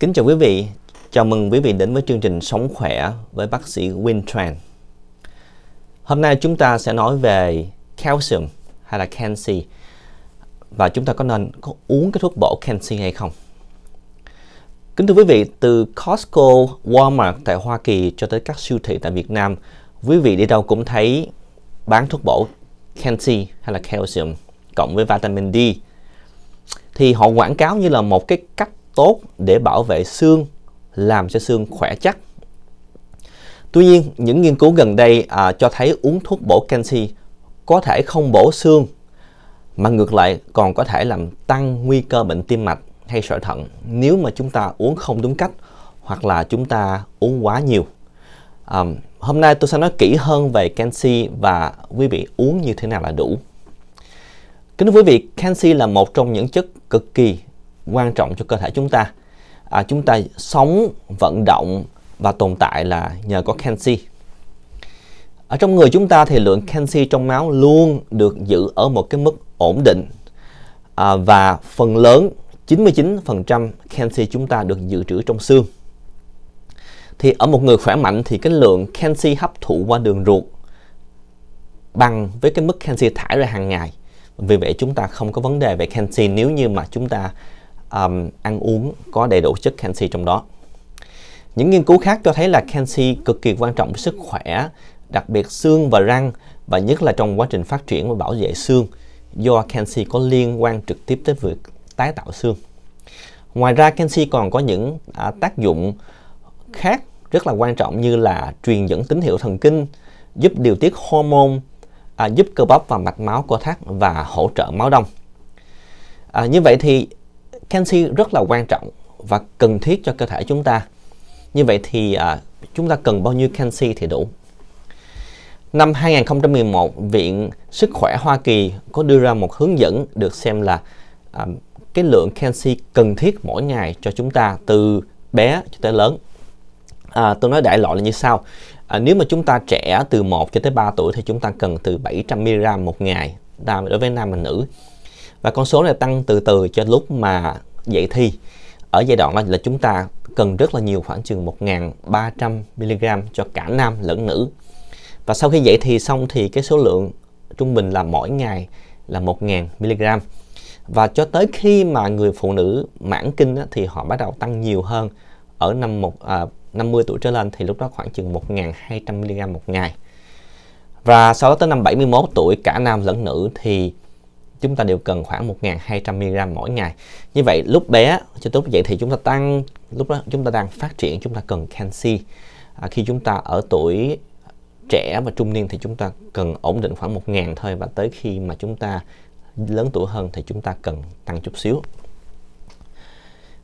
Kính chào quý vị, chào mừng quý vị đến với chương trình Sống Khỏe với bác sĩ Win Tran. Hôm nay chúng ta sẽ nói về calcium hay là canxi và chúng ta có nên có uống cái thuốc bổ canxi hay không? Kính thưa quý vị, từ Costco, Walmart tại Hoa Kỳ cho tới các siêu thị tại Việt Nam, quý vị đi đâu cũng thấy bán thuốc bổ canxi hay là calcium cộng với vitamin D thì họ quảng cáo như là một cái cách tốt để bảo vệ xương, làm cho xương khỏe chắc. Tuy nhiên, những nghiên cứu gần đây à, cho thấy uống thuốc bổ canxi có thể không bổ xương mà ngược lại còn có thể làm tăng nguy cơ bệnh tim mạch hay sỏi thận nếu mà chúng ta uống không đúng cách hoặc là chúng ta uống quá nhiều. À, hôm nay tôi sẽ nói kỹ hơn về canxi và quý vị uống như thế nào là đủ. Kính thưa quý vị, canxi là một trong những chất cực kỳ quan trọng cho cơ thể chúng ta à, chúng ta sống vận động và tồn tại là nhờ có canxi ở trong người chúng ta thì lượng canxi trong máu luôn được giữ ở một cái mức ổn định à, và phần lớn 99% canxi chúng ta được dự trữ trong xương thì ở một người khỏe mạnh thì cái lượng canxi hấp thụ qua đường ruột bằng với cái mức canxi thải ra hàng ngày vì vậy chúng ta không có vấn đề về canxi nếu như mà chúng ta um, ăn uống có đầy đủ chất canxi trong đó. Những nghiên cứu khác cho thấy là canxi cực kỳ quan trọng với sức khỏe, đặc biệt xương và răng và nhất là trong quá trình phát triển và bảo vệ xương do canxi có liên quan trực tiếp tới việc tái tạo xương. Ngoài ra canxi còn có những à, tác dụng khác rất là quan trọng như là truyền dẫn tín hiệu thần kinh, giúp điều tiết hormone, à, giúp cơ bắp và mạch máu co thắt và hỗ trợ máu đông. À, như vậy thì canxi rất là quan trọng và cần thiết cho cơ thể chúng ta. Như vậy thì à, chúng ta cần bao nhiêu canxi thì đủ? Năm 2011, Viện Sức khỏe Hoa Kỳ có đưa ra một hướng dẫn được xem là à, cái lượng canxi cần thiết mỗi ngày cho chúng ta từ bé cho tới lớn. À, tôi nói đại loại là như sau. À, nếu mà chúng ta trẻ từ 1 cho tới 3 tuổi thì chúng ta cần từ 700 mg một ngày đối với nam và nữ và con số này tăng từ từ cho lúc mà dạy thi ở giai đoạn đó là chúng ta cần rất là nhiều khoảng chừng 1.300 mg cho cả nam lẫn nữ và sau khi dạy thì xong thì cái số lượng trung bình là mỗi ngày là 1.000 mg và cho tới khi mà người phụ nữ mãn kinh á, thì họ bắt đầu tăng nhiều hơn ở năm một à, 50 tuổi trở lên thì lúc đó khoảng chừng 1.200 mg một ngày và sau đó tới năm 71 tuổi cả nam lẫn nữ thì chúng ta đều cần khoảng 1.200mg mỗi ngày. Như vậy lúc bé cho tốt vậy thì chúng ta tăng lúc đó chúng ta đang phát triển chúng ta cần canxi. À, khi chúng ta ở tuổi trẻ và trung niên thì chúng ta cần ổn định khoảng 1.000 thôi và tới khi mà chúng ta lớn tuổi hơn thì chúng ta cần tăng chút xíu.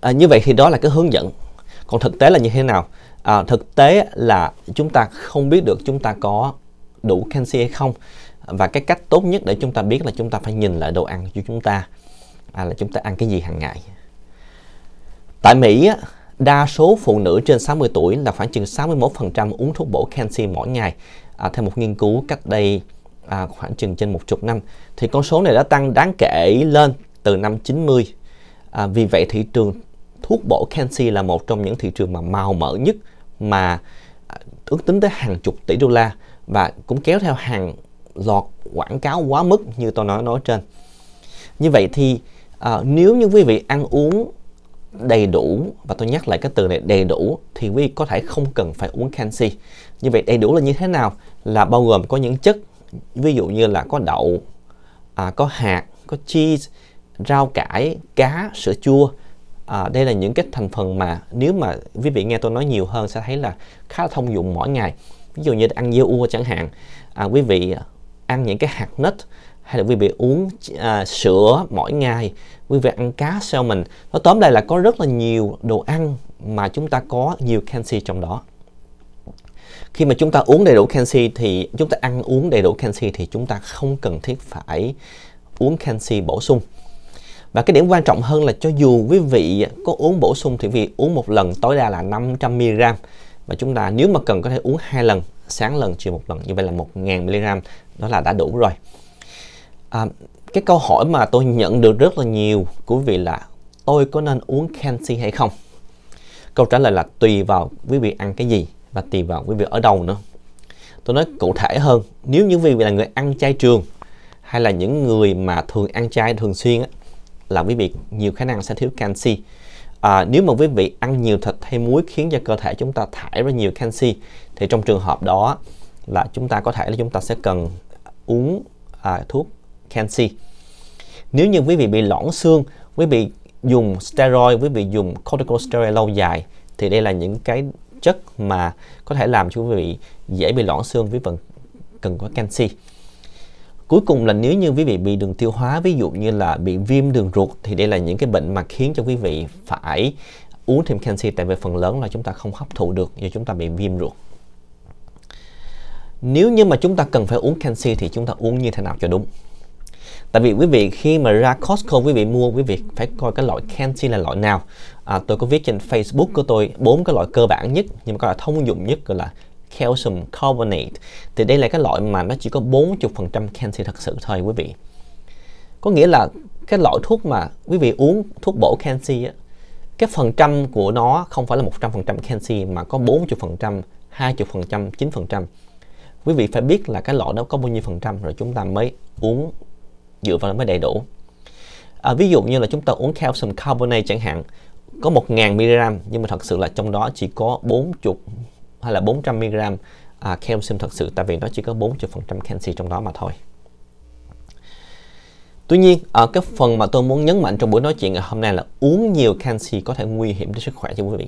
À, như vậy thì đó là cái hướng dẫn. Còn thực tế là như thế nào? À, thực tế là chúng ta không biết được chúng ta có đủ canxi hay không và cái cách tốt nhất để chúng ta biết là chúng ta phải nhìn lại đồ ăn của chúng ta à, là chúng ta ăn cái gì hàng ngày tại Mỹ đa số phụ nữ trên 60 tuổi là khoảng chừng 61% uống thuốc bổ canxi mỗi ngày à, theo một nghiên cứu cách đây à, khoảng chừng trên một chục năm thì con số này đã tăng đáng kể lên từ năm 90 à, vì vậy thị trường thuốc bổ canxi là một trong những thị trường mà màu mỡ nhất mà à, ước tính tới hàng chục tỷ đô la và cũng kéo theo hàng lọt quảng cáo quá mức như tôi nói nói trên như vậy thì à, nếu như quý vị ăn uống đầy đủ và tôi nhắc lại cái từ này đầy đủ thì quý vị có thể không cần phải uống canxi như vậy đầy đủ là như thế nào là bao gồm có những chất ví dụ như là có đậu à, có hạt có cheese rau cải cá sữa chua à, đây là những cái thành phần mà nếu mà quý vị nghe tôi nói nhiều hơn sẽ thấy là khá là thông dụng mỗi ngày ví dụ như ăn dưa ua chẳng hạn à, quý vị ăn những cái hạt nít hay là quý vị uống à, sữa mỗi ngày quý vị ăn cá sao mình nói tóm lại là có rất là nhiều đồ ăn mà chúng ta có nhiều canxi trong đó khi mà chúng ta uống đầy đủ canxi thì chúng ta ăn uống đầy đủ canxi thì chúng ta không cần thiết phải uống canxi bổ sung và cái điểm quan trọng hơn là cho dù quý vị có uống bổ sung thì vì uống một lần tối đa là 500 mg và chúng ta nếu mà cần có thể uống hai lần sáng lần chiều một lần như vậy là 1.000 mg đó là đã đủ rồi à, cái câu hỏi mà tôi nhận được rất là nhiều của vị là tôi có nên uống canxi hay không câu trả lời là tùy vào quý vị ăn cái gì và tùy vào quý vị ở đâu nữa tôi nói cụ thể hơn nếu như quý vị là người ăn chay trường hay là những người mà thường ăn chay thường xuyên á, là quý vị nhiều khả năng sẽ thiếu canxi à, nếu mà quý vị ăn nhiều thịt hay muối khiến cho cơ thể chúng ta thải ra nhiều canxi thì trong trường hợp đó là chúng ta có thể là chúng ta sẽ cần uống à, thuốc canxi nếu như quý vị bị loãng xương quý vị dùng steroid quý vị dùng corticosteroid lâu dài thì đây là những cái chất mà có thể làm cho quý vị dễ bị loãng xương với phần cần có canxi Cuối cùng là nếu như quý vị bị đường tiêu hóa, ví dụ như là bị viêm đường ruột thì đây là những cái bệnh mà khiến cho quý vị phải uống thêm canxi tại vì phần lớn là chúng ta không hấp thụ được do chúng ta bị viêm ruột. Nếu như mà chúng ta cần phải uống canxi thì chúng ta uống như thế nào cho đúng? Tại vì quý vị khi mà ra Costco quý vị mua quý vị phải coi cái loại canxi là loại nào. À, tôi có viết trên Facebook của tôi bốn cái loại cơ bản nhất nhưng mà có là thông dụng nhất gọi là calcium carbonate thì đây là cái loại mà nó chỉ có 40% canxi thật sự thôi quý vị có nghĩa là cái loại thuốc mà quý vị uống thuốc bổ canxi á, cái phần trăm của nó không phải là 100% canxi mà có 40%, 20%, 9%. Quý vị phải biết là cái loại đó có bao nhiêu phần trăm rồi chúng ta mới uống dựa vào mới đầy đủ. À, ví dụ như là chúng ta uống calcium carbonate chẳng hạn, có 1.000 mg nhưng mà thật sự là trong đó chỉ có 40 hay là 400mg à, calcium thật sự tại vì nó chỉ có 40% canxi trong đó mà thôi. Tuy nhiên, ở cái phần mà tôi muốn nhấn mạnh trong buổi nói chuyện ngày hôm nay là uống nhiều canxi có thể nguy hiểm đến sức khỏe cho quý vị.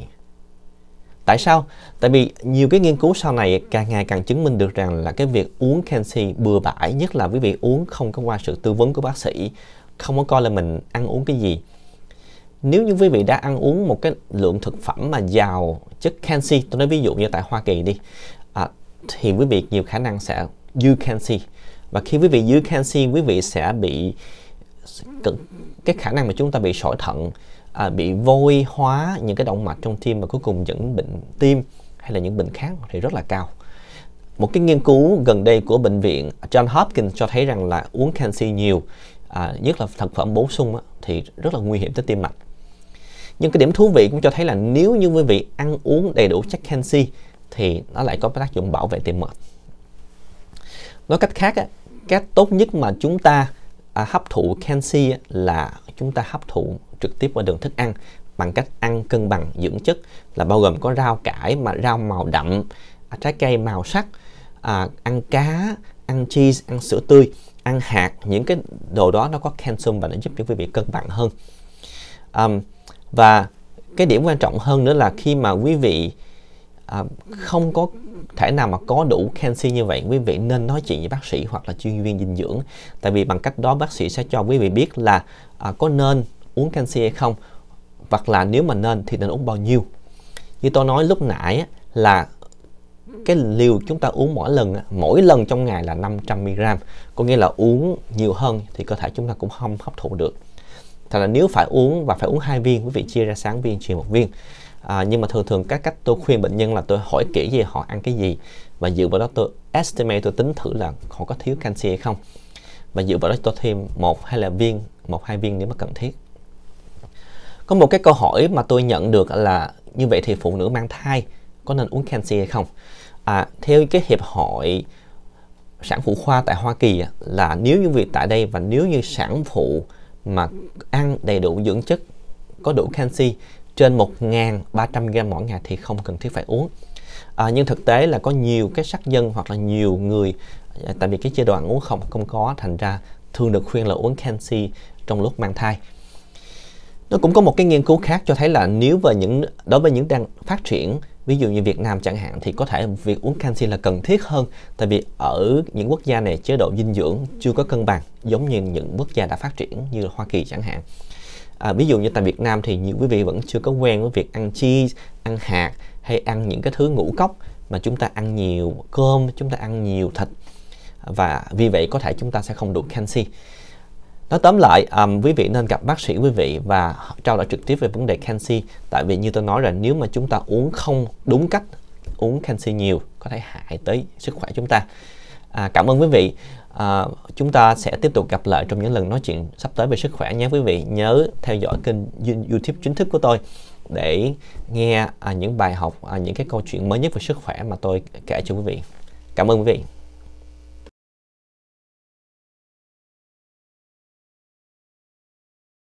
Tại sao? Tại vì nhiều cái nghiên cứu sau này càng ngày càng chứng minh được rằng là cái việc uống canxi bừa bãi, nhất là quý vị uống không có qua sự tư vấn của bác sĩ, không có coi là mình ăn uống cái gì, nếu như quý vị đã ăn uống một cái lượng thực phẩm mà giàu chất canxi tôi nói ví dụ như tại Hoa Kỳ đi à, thì quý vị nhiều khả năng sẽ dư canxi và khi quý vị dư canxi quý vị sẽ bị cái khả năng mà chúng ta bị sỏi thận à, bị vôi hóa những cái động mạch trong tim và cuối cùng dẫn bệnh tim hay là những bệnh khác thì rất là cao một cái nghiên cứu gần đây của bệnh viện John Hopkins cho thấy rằng là uống canxi nhiều à, nhất là thực phẩm bổ sung á, thì rất là nguy hiểm tới tim mạch nhưng cái điểm thú vị cũng cho thấy là nếu như quý vị ăn uống đầy đủ chất canxi thì nó lại có tác dụng bảo vệ tim mạch nói cách khác cách tốt nhất mà chúng ta à, hấp thụ canxi là chúng ta hấp thụ trực tiếp qua đường thức ăn bằng cách ăn cân bằng dưỡng chất là bao gồm có rau cải mà rau màu đậm à, trái cây màu sắc à, ăn cá ăn cheese ăn sữa tươi ăn hạt những cái đồ đó nó có calcium và nó giúp cho quý vị cân bằng hơn um, và cái điểm quan trọng hơn nữa là khi mà quý vị à, không có thể nào mà có đủ canxi như vậy quý vị nên nói chuyện với bác sĩ hoặc là chuyên viên dinh dưỡng tại vì bằng cách đó bác sĩ sẽ cho quý vị biết là à, có nên uống canxi hay không hoặc là nếu mà nên thì nên uống bao nhiêu như tôi nói lúc nãy là cái liều chúng ta uống mỗi lần mỗi lần trong ngày là 500 mg có nghĩa là uống nhiều hơn thì cơ thể chúng ta cũng không hấp thụ được thật là nếu phải uống và phải uống hai viên quý vị chia ra sáng viên chiều một viên à, nhưng mà thường thường các cách tôi khuyên bệnh nhân là tôi hỏi kỹ gì họ ăn cái gì và dựa vào đó tôi estimate tôi tính thử là họ có thiếu canxi hay không và dựa vào đó tôi thêm một hay là viên một hai viên nếu mà cần thiết có một cái câu hỏi mà tôi nhận được là như vậy thì phụ nữ mang thai có nên uống canxi hay không à, theo cái hiệp hội sản phụ khoa tại Hoa Kỳ là nếu như việc tại đây và nếu như sản phụ mà ăn đầy đủ dưỡng chất có đủ canxi trên 1.300 gram mỗi ngày thì không cần thiết phải uống. À, nhưng thực tế là có nhiều cái sắc dân hoặc là nhiều người à, tại vì cái giai đoạn uống không không có thành ra thường được khuyên là uống canxi trong lúc mang thai. Nó cũng có một cái nghiên cứu khác cho thấy là nếu về những đối với những đang phát triển ví dụ như Việt Nam chẳng hạn thì có thể việc uống canxi là cần thiết hơn tại vì ở những quốc gia này chế độ dinh dưỡng chưa có cân bằng giống như những quốc gia đã phát triển như Hoa Kỳ chẳng hạn à, ví dụ như tại Việt Nam thì nhiều quý vị vẫn chưa có quen với việc ăn cheese ăn hạt hay ăn những cái thứ ngũ cốc mà chúng ta ăn nhiều cơm chúng ta ăn nhiều thịt và vì vậy có thể chúng ta sẽ không đủ canxi Nói tóm lại, um, quý vị nên gặp bác sĩ quý vị và trao đổi trực tiếp về vấn đề canxi. Tại vì như tôi nói rằng nếu mà chúng ta uống không đúng cách, uống canxi nhiều có thể hại tới sức khỏe chúng ta. À, cảm ơn quý vị. À, chúng ta sẽ tiếp tục gặp lại trong những lần nói chuyện sắp tới về sức khỏe nhé quý vị. Nhớ theo dõi kênh YouTube chính thức của tôi để nghe à, những bài học, à, những cái câu chuyện mới nhất về sức khỏe mà tôi kể cho quý vị. Cảm ơn quý vị.